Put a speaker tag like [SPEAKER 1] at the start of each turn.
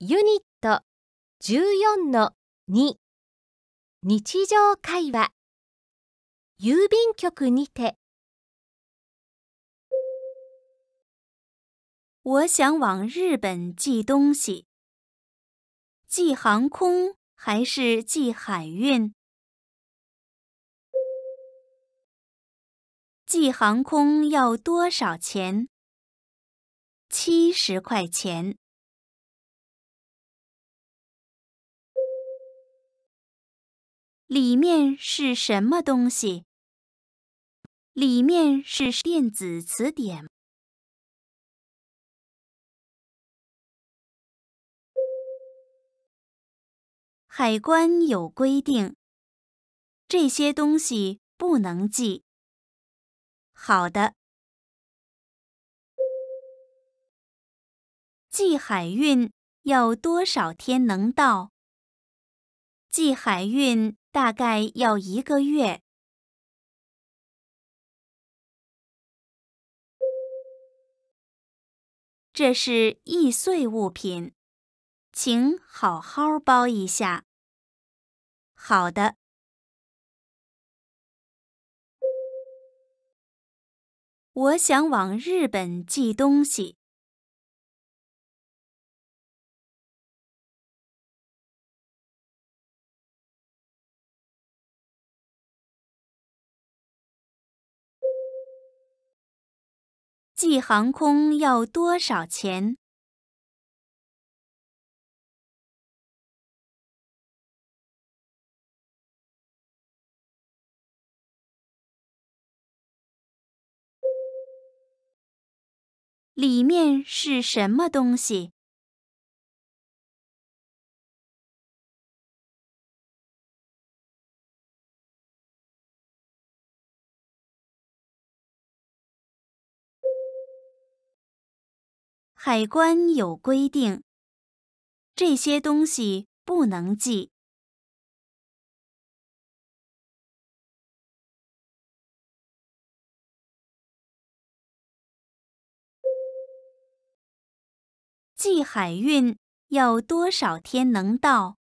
[SPEAKER 1] ユニット14の2日常会話郵便局にて我想往日本寄东西寄航空还是寄海運寄航空要多少钱七十块钱里面是什么东西？里面是电子词典。海关有规定，这些东西不能寄。好的。寄海运要多少天能到？寄海运大概要一个月。这是易碎物品，请好好包一下。好的。我想往日本寄东西。寄航空要多少钱？里面是什么东西？海关有规定，这些东西不能寄。寄海运要多少天能到？